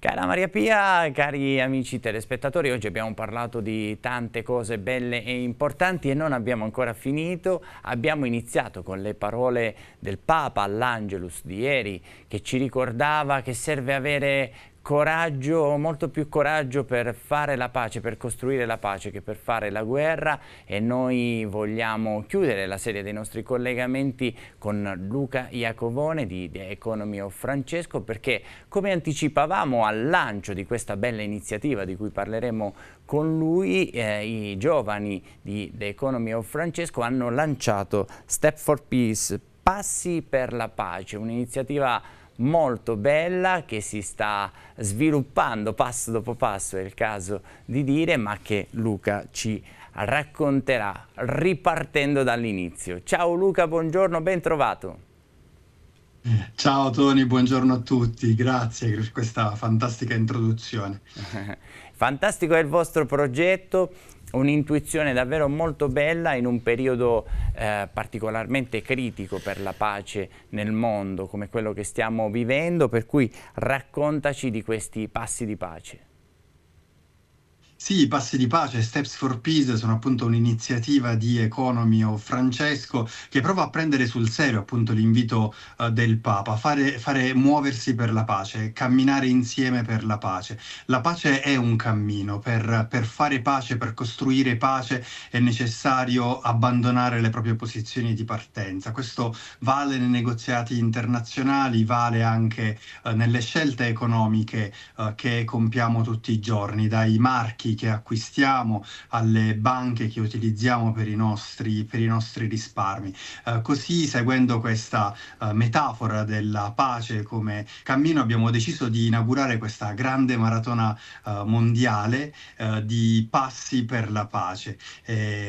Cara Maria Pia, cari amici telespettatori, oggi abbiamo parlato di tante cose belle e importanti e non abbiamo ancora finito. Abbiamo iniziato con le parole del Papa all'Angelus di ieri che ci ricordava che serve avere coraggio, molto più coraggio per fare la pace, per costruire la pace che per fare la guerra e noi vogliamo chiudere la serie dei nostri collegamenti con Luca Iacovone di The Economy of Francesco perché come anticipavamo al lancio di questa bella iniziativa di cui parleremo con lui eh, i giovani di The Economy of Francesco hanno lanciato Step for Peace, Passi per la Pace, un'iniziativa molto bella che si sta sviluppando passo dopo passo, è il caso di dire, ma che Luca ci racconterà ripartendo dall'inizio. Ciao Luca, buongiorno, ben trovato. Ciao Tony, buongiorno a tutti, grazie per questa fantastica introduzione. Fantastico è il vostro progetto un'intuizione davvero molto bella in un periodo eh, particolarmente critico per la pace nel mondo come quello che stiamo vivendo, per cui raccontaci di questi passi di pace. Sì, i passi di pace, Steps for Peace, sono appunto un'iniziativa di Economy o Francesco che prova a prendere sul serio appunto l'invito uh, del Papa, fare, fare, muoversi per la pace, camminare insieme per la pace. La pace è un cammino, per, per fare pace, per costruire pace è necessario abbandonare le proprie posizioni di partenza. Questo vale nei negoziati internazionali, vale anche uh, nelle scelte economiche uh, che compiamo tutti i giorni, dai marchi prodotti che acquistiamo, alle banche che utilizziamo per i nostri, per i nostri risparmi. Eh, così, seguendo questa eh, metafora della pace come cammino, abbiamo deciso di inaugurare questa grande maratona eh, mondiale eh, di passi per la pace.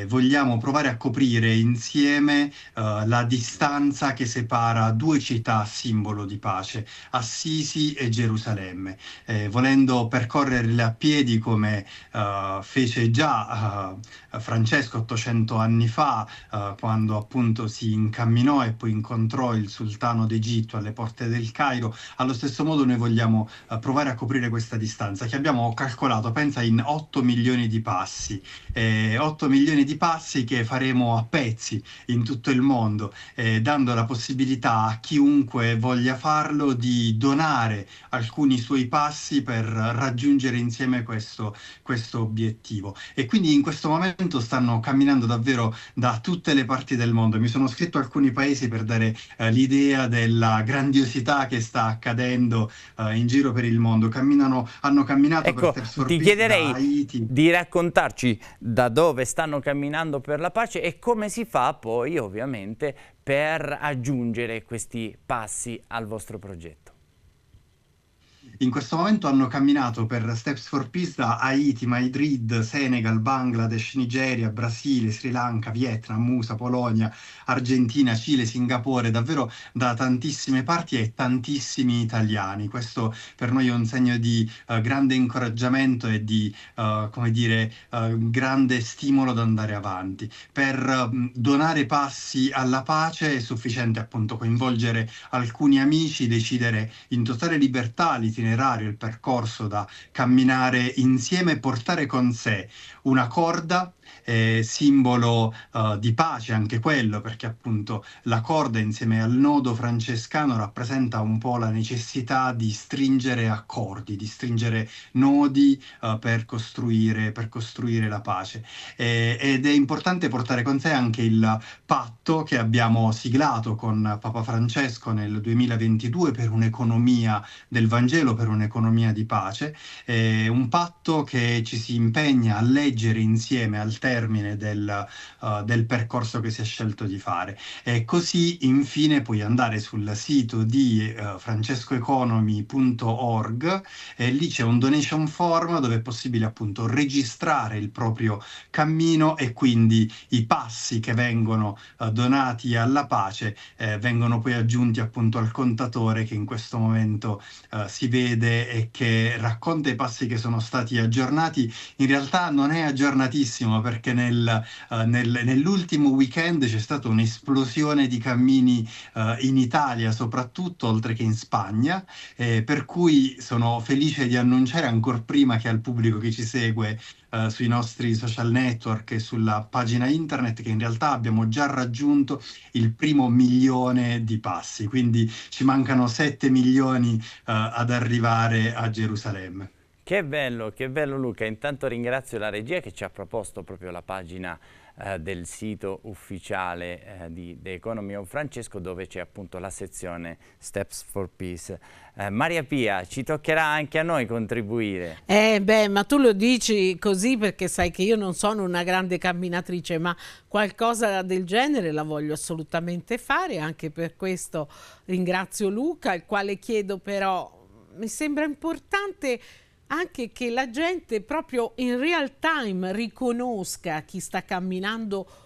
vogliamo provare a coprire insieme eh, la distanza che separa due città simbolo di pace, Assisi e Gerusalemme, eh, volendo percorrerle a piedi come eh, fece già uh, Francesco 800 anni fa uh, quando appunto si incamminò e poi incontrò il sultano d'Egitto alle porte del Cairo. Allo stesso modo noi vogliamo provare a coprire questa distanza che abbiamo calcolato, pensa in 8 milioni di passi, eh, 8 milioni di passi che faremo a pezzi in tutto il mondo, eh, dando la possibilità a chiunque voglia farlo di donare alcuni suoi passi per raggiungere insieme questo, questo questo obiettivo e quindi in questo momento stanno camminando davvero da tutte le parti del mondo. Mi sono scritto alcuni paesi per dare eh, l'idea della grandiosità che sta accadendo eh, in giro per il mondo. Camminano, hanno camminato ecco, per essere Ti chiederei di raccontarci da dove stanno camminando per la pace e come si fa poi ovviamente per aggiungere questi passi al vostro progetto in questo momento hanno camminato per Steps for Peace da Haiti, Madrid, Senegal, Bangladesh, Nigeria, Brasile, Sri Lanka, Vietnam, Musa, Polonia, Argentina, Cile, Singapore, davvero da tantissime parti e tantissimi italiani. Questo per noi è un segno di uh, grande incoraggiamento e di, uh, come dire, uh, grande stimolo ad andare avanti. Per mm, donare passi alla pace è sufficiente appunto coinvolgere alcuni amici, decidere in totale libertà l'Italia l'itinerario, il percorso da camminare insieme e portare con sé una corda eh, simbolo eh, di pace anche quello, perché appunto la corda insieme al nodo francescano rappresenta un po' la necessità di stringere accordi, di stringere nodi eh, per, costruire, per, costruire, la pace. ed è importante portare con sé anche il patto che abbiamo siglato con Papa Francesco nel 2022 per un'economia del Vangelo, per un'economia di pace, un patto che ci si impegna a leggere insieme al termine del, uh, del percorso che si è scelto di fare. E così infine puoi andare sul sito di uh, eh, francescoeconomy.org e lì c'è un donation form dove è possibile appunto registrare il proprio cammino e quindi i passi che vengono uh, donati alla pace eh, vengono poi aggiunti appunto al contatore che in questo momento uh, si vede e che racconta i passi che sono stati aggiornati. In realtà non è aggiornatissimo perché nel, uh, nel, nell'ultimo weekend c'è stata un'esplosione di cammini uh, in Italia soprattutto, oltre che in Spagna, eh, per cui sono felice di annunciare ancora prima che al pubblico che ci segue Uh, sui nostri social network e sulla pagina internet che in realtà abbiamo già raggiunto il primo milione di passi, quindi ci mancano 7 milioni uh, ad arrivare a Gerusalemme. Che bello, che bello Luca. Intanto ringrazio la regia che ci ha proposto proprio la pagina eh, del sito ufficiale eh, di The Economy of Francesco dove c'è appunto la sezione Steps for Peace. Eh, Maria Pia, ci toccherà anche a noi contribuire. Eh beh, ma tu lo dici così perché sai che io non sono una grande camminatrice, ma qualcosa del genere la voglio assolutamente fare, anche per questo ringrazio Luca, il quale chiedo però, mi sembra importante anche che la gente proprio in real time riconosca chi sta camminando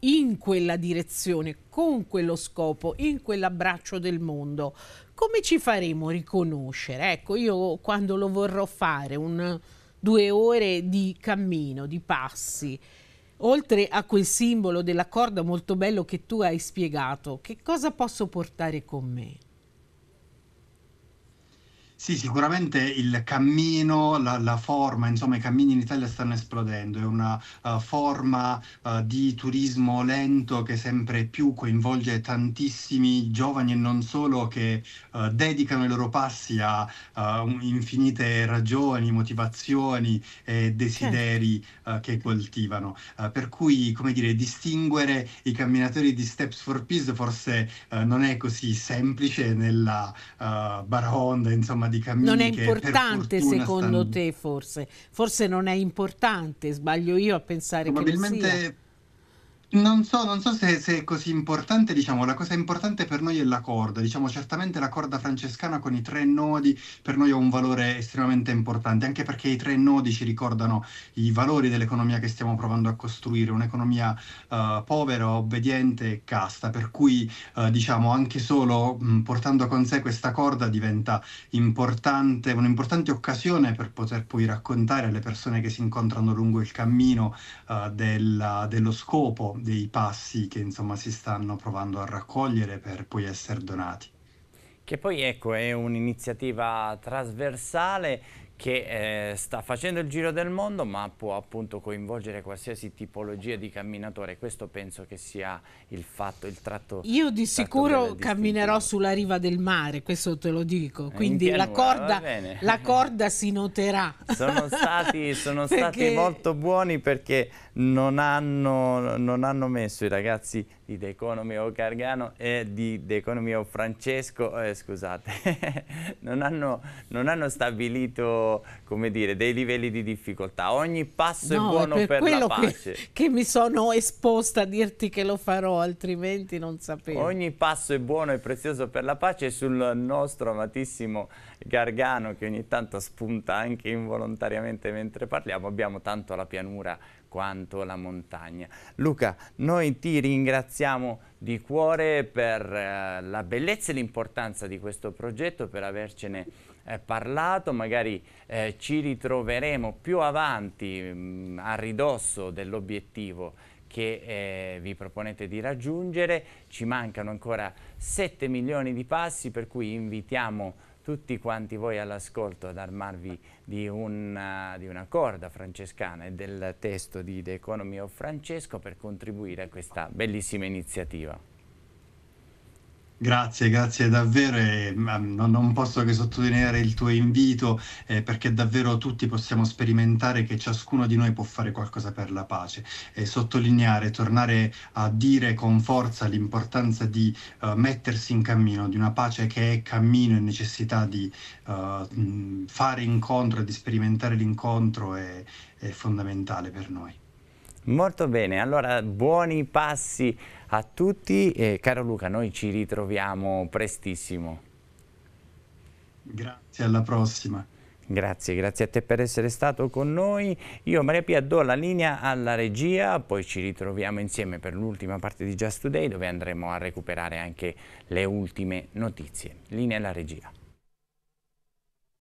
in quella direzione, con quello scopo, in quell'abbraccio del mondo. Come ci faremo riconoscere? Ecco, io quando lo vorrò fare, un, due ore di cammino, di passi, oltre a quel simbolo della corda molto bello che tu hai spiegato, che cosa posso portare con me? Sì, sicuramente il cammino, la, la, forma, insomma i cammini in Italia stanno esplodendo, è una uh, forma uh, di turismo lento che sempre più coinvolge tantissimi giovani e non solo che uh, dedicano i loro passi a infinite ragioni, motivazioni e desideri certo. che coltivano. per cui, come dire, distinguere i camminatori di Steps for Peace forse non è così semplice nella baraonda, insomma di cammini. Non è importante secondo stanno... te forse? Forse non è importante, sbaglio io a pensare che sia. Probabilmente non so, non so se, se, è così importante, diciamo, la cosa importante per noi è la corda, diciamo, certamente la corda francescana con i tre nodi per noi ha un valore estremamente importante, anche perché i tre nodi ci ricordano i valori dell'economia che stiamo provando a costruire, un'economia uh, povera, obbediente e casta, per cui, uh, diciamo, anche solo mh, mm, portando con sé questa corda diventa importante, un'importante occasione per poter poi raccontare alle persone che si incontrano lungo il cammino uh, della, dello scopo dei passi che insomma si stanno provando a raccogliere per poi essere donati. Che poi ecco è un'iniziativa trasversale che eh, sta facendo il giro del mondo ma può appunto coinvolgere qualsiasi tipologia di camminatore. Questo penso che sia il fatto, il tratto. Io di sicuro camminerò sulla riva del mare, questo te lo dico. Eh, Quindi la, corda, la, corda, si noterà. Sono stati, sono perché... stati molto buoni perché non hanno, non hanno messo i ragazzi di The Economy o Gargano e di The Economy o Francesco, eh, scusate, non, hanno, non, hanno, stabilito dire, dei livelli di difficoltà. Ogni passo no, è buono per, per la pace. Che, che, mi sono esposta a dirti che lo farò, altrimenti non sapevo. Ogni passo è buono e prezioso per la pace sul nostro amatissimo Gargano che ogni tanto spunta anche involontariamente mentre parliamo. Abbiamo tanto la pianura quanto la montagna. Luca, noi ti ringraziamo di cuore per eh, la bellezza e l'importanza di questo progetto, per avercene eh, parlato, magari eh, ci ritroveremo più avanti mh, mm, a ridosso dell'obiettivo che eh, vi proponete di raggiungere. Ci mancano ancora 7 milioni di passi per cui invitiamo tutti quanti voi all'ascolto ad armarvi di una, di una, corda francescana e del testo di The Economy of Francesco per contribuire a questa bellissima iniziativa. Grazie, grazie davvero. Ehm, non, non, posso che sottolineare il tuo invito eh, perché davvero tutti possiamo sperimentare che ciascuno di noi può fare qualcosa per la pace e sottolineare, tornare a dire con forza l'importanza di uh, mettersi in cammino, di una pace che è cammino e necessità di uh, fare incontro e di sperimentare l'incontro è, è fondamentale per noi. Molto bene, allora buoni passi a tutti e caro Luca, noi ci ritroviamo prestissimo. Grazie, alla prossima. Grazie, grazie a te per essere stato con noi. Io Maria Pia do la linea alla regia, poi ci ritroviamo insieme per l'ultima parte di Just Today dove andremo a recuperare anche le ultime notizie. Linea alla regia.